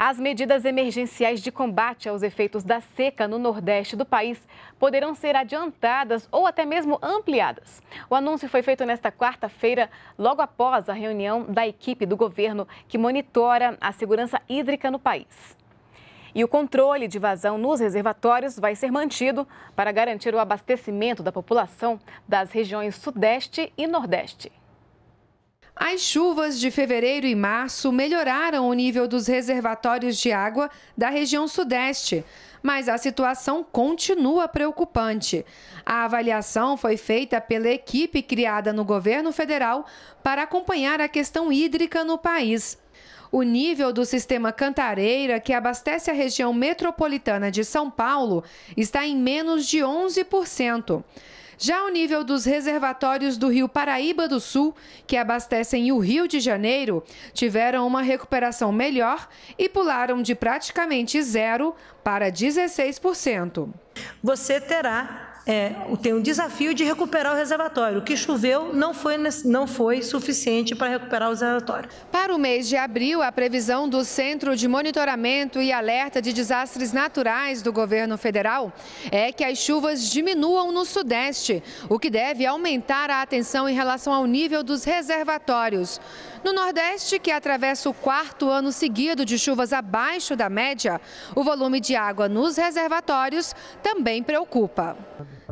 As medidas emergenciais de combate aos efeitos da seca no nordeste do país poderão ser adiantadas ou até mesmo ampliadas. O anúncio foi feito nesta quarta-feira, logo após a reunião da equipe do governo que monitora a segurança hídrica no país. E o controle de vazão nos reservatórios vai ser mantido para garantir o abastecimento da população das regiões Sudeste e Nordeste. As chuvas de fevereiro e março melhoraram o nível dos reservatórios de água da região sudeste, mas a situação continua preocupante. A avaliação foi feita pela equipe criada no governo federal para acompanhar a questão hídrica no país. O nível do sistema Cantareira, que abastece a região metropolitana de São Paulo, está em menos de 11%. Já o nível dos reservatórios do Rio Paraíba do Sul, que abastecem o Rio de Janeiro, tiveram uma recuperação melhor e pularam de praticamente zero para 16%. Você terá é, tem um desafio de recuperar o reservatório. O que choveu não foi, não foi suficiente para recuperar o reservatório. Para o mês de abril, a previsão do Centro de Monitoramento e Alerta de Desastres Naturais do governo federal é que as chuvas diminuam no Sudeste, o que deve aumentar a atenção em relação ao nível dos reservatórios. No Nordeste, que atravessa o quarto ano seguido de chuvas abaixo da média, o volume de água nos reservatórios também preocupa.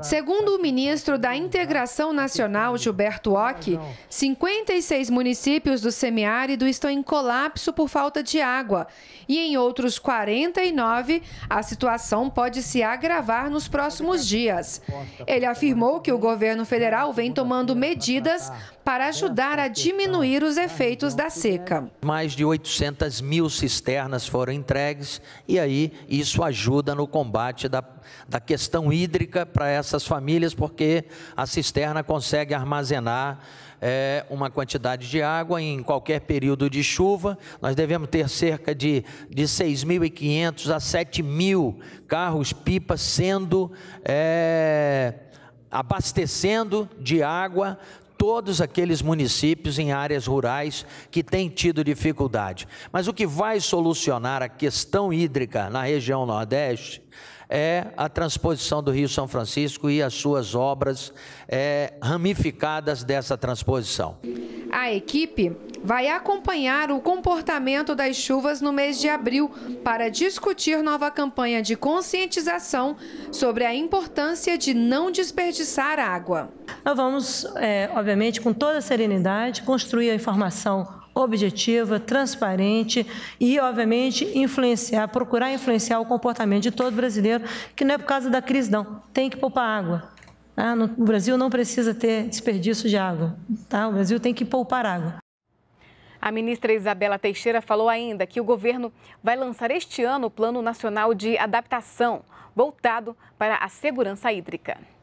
Segundo o ministro da Integração Nacional, Gilberto Ock, 56 municípios do semiárido estão em colapso por falta de água e em outros 49 a situação pode se agravar nos próximos dias. Ele afirmou que o governo federal vem tomando medidas para ajudar a diminuir os efeitos da seca. Mais de 800 mil cisternas foram entregues e aí isso ajuda no combate da, da questão hídrica para essas famílias, porque a cisterna consegue armazenar é, uma quantidade de água em qualquer período de chuva. Nós devemos ter cerca de, de 6.500 a 7.000 carros-pipa sendo. É, abastecendo de água todos aqueles municípios em áreas rurais que têm tido dificuldade. Mas o que vai solucionar a questão hídrica na região Nordeste é a transposição do Rio São Francisco e as suas obras é, ramificadas dessa transposição a equipe vai acompanhar o comportamento das chuvas no mês de abril para discutir nova campanha de conscientização sobre a importância de não desperdiçar água. Nós vamos, é, obviamente, com toda a serenidade, construir a informação objetiva, transparente e, obviamente, influenciar, procurar influenciar o comportamento de todo brasileiro, que não é por causa da crise, não. Tem que poupar água, ah, no, o Brasil não precisa ter desperdício de água, tá? O Brasil tem que poupar água. A ministra Isabela Teixeira falou ainda que o governo vai lançar este ano o Plano Nacional de Adaptação, voltado para a segurança hídrica.